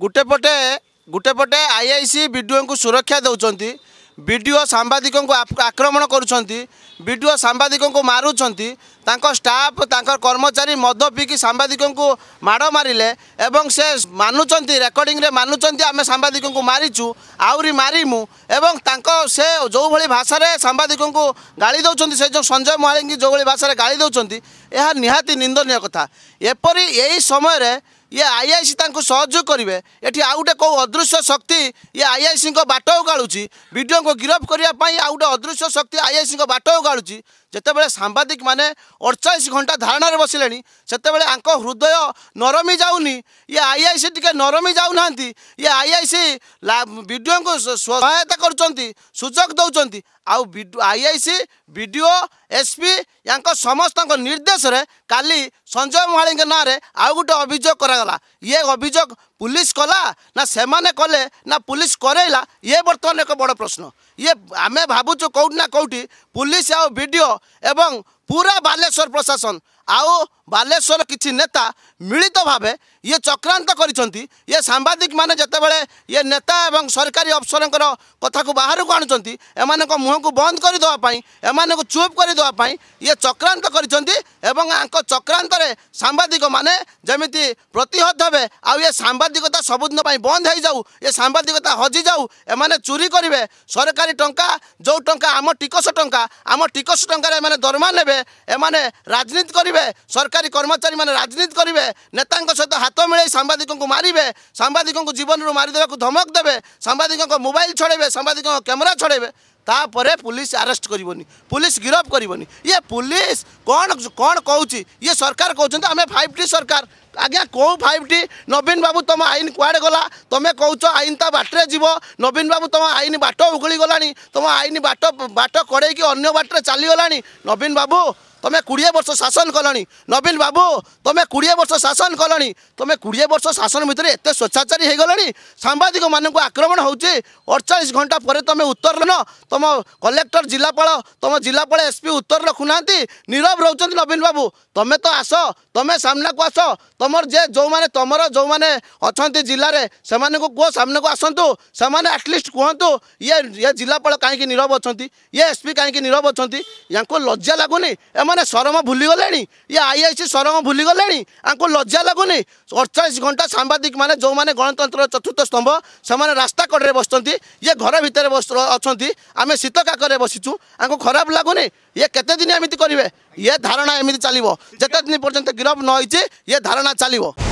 ଗୋଟେ ପଟେ ଗୋଟେ ପଟେ ଆଇ ଆଇ ସି ବିଡିଓଙ୍କୁ ସୁରକ୍ଷା ଦେଉଛନ୍ତି ବିଡିଓ ସାମ୍ବାଦିକଙ୍କୁ ଆକ୍ରମଣ କରୁଛନ୍ତି ବିଡିଓ ସାମ୍ବାଦିକଙ୍କୁ ମାରୁଛନ୍ତି ତାଙ୍କ ଷ୍ଟାଫ୍ ତାଙ୍କ କର୍ମଚାରୀ ମଦ ପିଇକି ସାମ୍ବାଦିକଙ୍କୁ ମାଡ଼ ମାରିଲେ ଏବଂ ସେ ମାନୁଛନ୍ତି ରେକର୍ଡ଼ିଂରେ ମାନୁଛନ୍ତି ଆମେ ସାମ୍ବାଦିକଙ୍କୁ ମାରିଛୁ ଆହୁରି ମାରିମୁ ଏବଂ ତାଙ୍କ ସେ ଯେଉଁଭଳି ଭାଷାରେ ସାମ୍ବାଦିକଙ୍କୁ ଗାଳି ଦେଉଛନ୍ତି ସେ ଯେଉଁ ସଞ୍ଜୟ ମହାଳିଙ୍କି ଯେଉଁଭଳି ଭାଷାରେ ଗାଳି ଦେଉଛନ୍ତି ଏହା ନିହାତି ନିନ୍ଦନୀୟ କଥା ଏପରି ଏହି ସମୟରେ ଇଏ ଆଇଆଇସି ତାଙ୍କୁ ସହଯୋଗ କରିବେ ଏଠି ଆଉ ଗୋଟେ କେଉଁ ଅଦୃଶ୍ୟ ଶକ୍ତି ଇଏ ଆଇଆଇସିଙ୍କ ବାଟ ଉଗାଳୁଛି ବିଡ଼ିଓଙ୍କୁ ଗିରଫ କରିବା ପାଇଁ ଆଉ ଗୋଟେ ଅଦୃଶ୍ୟ ଶକ୍ତି ଆଇଆଇସିଙ୍କ ବାଟ ଉଗାଳୁଛି ଯେତେବେଳେ ସାମ୍ବାଦିକମାନେ ଅଡ଼ଚାଳିଶ ଘଣ୍ଟା ଧାରଣାରେ ବସିଲେଣି ସେତେବେଳେ ଆଙ୍କ ହୃଦୟ ନରମି ଯାଉନି ଇଏ ଆଇଆଇସି ଟିକେ ନରମି ଯାଉନାହାନ୍ତି ଇଏ ଆଇଆଇସି ବିଡ଼ିଓଙ୍କୁ ସହାୟତା କରୁଛନ୍ତି ସୁଯୋଗ ଦେଉଛନ୍ତି ଆଉ ଆଇଆଇସି ବିଡ଼ିଓ ଏସ୍ପି ୟାଙ୍କ ସମସ୍ତଙ୍କ ନିର୍ଦ୍ଦେଶରେ କାଲି ସଞ୍ଜୟ ମହାଳିଙ୍କ ନାଁରେ ଆଉ ଗୋଟେ ଅଭିଯୋଗ କରାଗଲା ଇଏ ଅଭିଯୋଗ পুলিশ কলা না সেমানে কলে না পুলিশ করাইলা ইয়ে বর্তমান এক বড় প্রশ্ন ইয়ে আমি ভাবুছু কোটি না কোটি পুলিশ আও ভিডিও এবং পুরা বালেশ্বর প্রশাসন আও ବାଲେଶ୍ୱର କିଛି ନେତା ମିଳିତ ଭାବେ ଇଏ ଚକ୍ରାନ୍ତ କରିଛନ୍ତି ଇଏ ସାମ୍ବାଦିକମାନେ ଯେତେବେଳେ ଇଏ ନେତା ଏବଂ ସରକାରୀ ଅଫିସରଙ୍କର କଥାକୁ ବାହାରକୁ ଆଣୁଛନ୍ତି ଏମାନଙ୍କ ମୁହଁକୁ ବନ୍ଦ କରିଦେବା ପାଇଁ ଏମାନଙ୍କୁ ଚୁପ୍ କରିଦେବା ପାଇଁ ଇଏ ଚକ୍ରାନ୍ତ କରିଛନ୍ତି ଏବଂ ଆଙ୍କ ଚକ୍ରାନ୍ତରେ ସାମ୍ବାଦିକମାନେ ଯେମିତି ପ୍ରତିହତ ହେବେ ଆଉ ଏ ସାମ୍ବାଦିକତା ସବୁଦିନ ପାଇଁ ବନ୍ଦ ହେଇଯାଉ ଏ ସାମ୍ବାଦିକତା ହଜିଯାଉ ଏମାନେ ଚୋରି କରିବେ ସରକାରୀ ଟଙ୍କା ଯେଉଁ ଟଙ୍କା ଆମ ଟିକସ ଟଙ୍କା ଆମ ଟିକସ ଟଙ୍କାରେ ଏମାନେ ଦରମା ନେବେ ଏମାନେ ରାଜନୀତି କରିବେ ସରକାର ଅଧିକାରୀ କର୍ମଚାରୀମାନେ ରାଜନୀତି କରିବେ ନେତାଙ୍କ ସହିତ ହାତ ମିଳାଇ ସାମ୍ବାଦିକଙ୍କୁ ମାରିବେ ସାମ୍ବାଦିକଙ୍କୁ ଜୀବନରୁ ମାରିଦେବାକୁ ଧମକ ଦେବେ ସାମ୍ବାଦିକଙ୍କ ମୋବାଇଲ ଛଡ଼େଇବେ ସାମ୍ବାଦିକଙ୍କ କ୍ୟାମେରା ଛଡ଼େଇବେ ତାପରେ ପୁଲିସ୍ ଆରେଷ୍ଟ କରିବନି ପୁଲିସ୍ ଗିରଫ କରିବନି ଇଏ ପୁଲିସ୍ କ'ଣ କ'ଣ କହୁଛି ଇଏ ସରକାର କହୁଛନ୍ତି ଆମେ ଫାଇଭ୍ ଟି ସରକାର ଆଜ୍ଞା କେଉଁ ଫାଇଭ୍ ଟି ନବୀନ ବାବୁ ତୁମ ଆଇନ କୁଆଡ଼େ ଗଲା ତୁମେ କହୁଛ ଆଇନ ତା ବାଟରେ ଯିବ ନବୀନ ବାବୁ ତୁମ ଆଇନ ବାଟ ଉଗୁଳି ଗଲାଣି ତୁମ ଆଇନ ବାଟ ବାଟ କଡ଼େଇକି ଅନ୍ୟ ବାଟରେ ଚାଲିଗଲାଣି ନବୀନ ବାବୁ ତମେ କୋଡ଼ିଏ ବର୍ଷ ଶାସନ କଲଣି ନବୀନ ବାବୁ ତମେ କୋଡ଼ିଏ ବର୍ଷ ଶାସନ କଲଣି ତମେ କୋଡ଼ିଏ ବର୍ଷ ଶାସନ ଭିତରେ ଏତେ ସ୍ୱେଚ୍ଛାଚାରୀ ହେଇଗଲଣି ସାମ୍ବାଦିକମାନଙ୍କୁ ଆକ୍ରମଣ ହେଉଛି ଅଡ଼ଚାଳିଶ ଘଣ୍ଟା ପରେ ତମେ ଉତ୍ତର ନ ତମ କଲେକ୍ଟର ଜିଲ୍ଲାପାଳ ତମ ଜିଲ୍ଲାପାଳ ଏସ୍ପି ଉତ୍ତର ରଖୁନାହାନ୍ତି ନୀରବ ରହୁଛନ୍ତି ନବୀନ ବାବୁ ତମେ ତ ଆସ ତମେ ସାମ୍ନାକୁ ଆସ ତମର ଯେ ଯେଉଁମାନେ ତମର ଯେଉଁମାନେ ଅଛନ୍ତି ଜିଲ୍ଲାରେ ସେମାନଙ୍କୁ କୁହ ସାମ୍ନାକୁ ଆସନ୍ତୁ ସେମାନେ ଆଟଲିଷ୍ଟ କୁହନ୍ତୁ ଇଏ ଇଏ ଜିଲ୍ଲାପାଳ କାହିଁକି ନୀରବ ଅଛନ୍ତି ଇଏ ଏସ୍ପି କାହିଁକି ନୀରବ ଅଛନ୍ତି ୟାଙ୍କୁ ଲଜ୍ଜା ଲାଗୁନି ଏମାନେ ସେମାନେ ସରମ ଭୁଲିଗଲେଣି ଇଏ ଆଇଆଇସି ସରମ ଭୁଲିଗଲେଣି ଆଙ୍କୁ ଲଜ୍ଜା ଲାଗୁନି ଅଡ଼ଚାଳିଶ ଘଣ୍ଟା ସାମ୍ବାଦିକମାନେ ଯେଉଁମାନେ ଗଣତନ୍ତ୍ରର ଚତୁର୍ଥ ସ୍ତମ୍ଭ ସେମାନେ ରାସ୍ତା କଡ଼ରେ ବସିଛନ୍ତି ଇଏ ଘର ଭିତରେ ଅଛନ୍ତି ଆମେ ଶୀତ କାକରେ ବସିଛୁ ଆଙ୍କୁ ଖରାପ ଲାଗୁନି ଇଏ କେତେ ଦିନ ଏମିତି କରିବେ ଇଏ ଧାରଣା ଏମିତି ଚାଲିବ ଯେତେ ଦିନ ପର୍ଯ୍ୟନ୍ତ ଗିରଫ ନ ହେଇଛି ଇଏ ଧାରଣା ଚାଲିବ